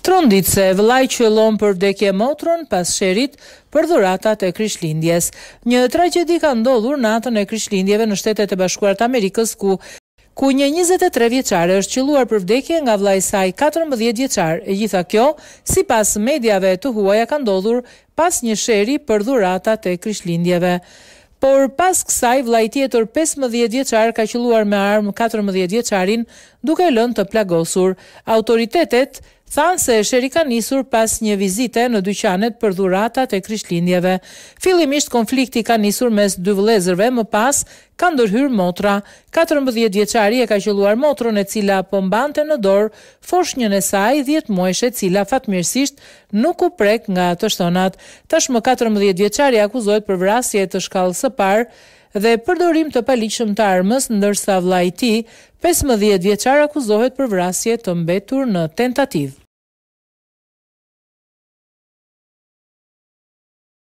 Trondit se e vëllaj që lomë për vdekje motron pas shërit për dhuratat e kryshlindjes. Një tragedi ka ndodhur në atën e kryshlindjeve në shtetet e bashkuart Amerikës ku ku një 23 vjeqare është qiluar për vdekje nga vlaj saj 14 vjeqare, e gjitha kjo, si pas medjave të huaja ka ndodhur pas një sheri për dhurata të kryshlindjeve. Por pas kësaj, vlaj tjetër 15 vjeqare ka qiluar me armë 14 vjeqarin duke lën të plagosur. Autoritetet thanë se Sheri ka nisur pas një vizite në dyqanet për dhuratat e krishtlindjeve. Filimisht konflikti ka nisur mes dy vlezërve, më pas ka ndërhyr motra. 14 vjeqari e ka qëluar motron e cila pëmbante në dorë, fosh një nësaj 10 mueshe cila fatmirësisht nuk u prek nga të shtonat. Tash më 14 vjeqari akuzohet për vrasje të shkallë së parë, dhe përdorim të palikshëm të armës ndërsa vla i ti, 15 vjeqar akuzohet për vrasje të mbetur në tentativë.